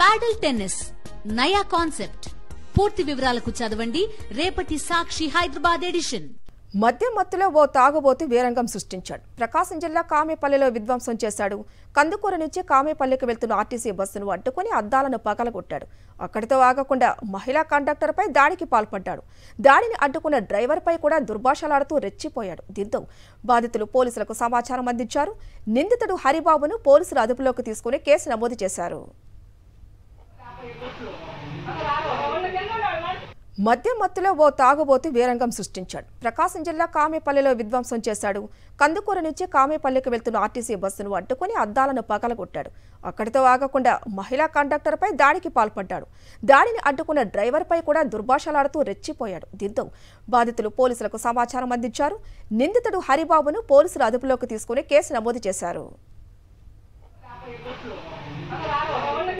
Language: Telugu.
ప్యాడల్ టెన్నిస్ నయా కాన్సెప్ట్ పూర్తి వివరాలకు చదవండి రేపటి సాక్షి హైదరాబాద్ ఎడిషన్ మధ్య మత్తులో ఓ తాగుబోతు వీరంగం సృష్టించాడు ప్రకాశం జిల్లా కామేపల్లిలో విధ్వంసం చేశాడు కందుకూర నుంచి కామేపల్లికి వెళ్తున్న ఆర్టీసీ బస్సును అడ్డుకుని అద్దాలను పగలగొట్టాడు అక్కడితో ఆగకుండా మహిళా కండక్టర్పై దాడికి పాల్పడ్డాడు దాడిని అడ్డుకున్న డ్రైవర్పై కూడా దుర్భాషలాడుతూ రెచ్చిపోయాడు దీంతో బాధితులు పోలీసులకు సమాచారం అందించారు నిందితుడు హరిబాబును పోలీసులు అదుపులోకి తీసుకుని కేసు నమోదు చేశారు మద్యం మత్తులో ఓ తాగుబోతు వీరంగం సృష్టించాడు ప్రకాశం జిల్లా కామేపల్లిలో విధ్వంసం చేశాడు కందుకూర నుంచి కామేపల్లికి వెళ్తున్న ఆర్టీసీ బస్సును అడ్డుకుని అద్దాలను పగలగొట్టాడు అక్కడితో ఆగకుండా మహిళా కండక్టర్పై దాడికి పాల్పడ్డాడు దాడిని అడ్డుకున్న డ్రైవర్పై కూడా దుర్భాషలాడుతూ రెచ్చిపోయాడు దీంతో బాధితులు పోలీసులకు సమాచారం అందించారు నిందితుడు హరిబాబును పోలీసులు అదుపులోకి తీసుకుని కేసు నమోదు చేశారు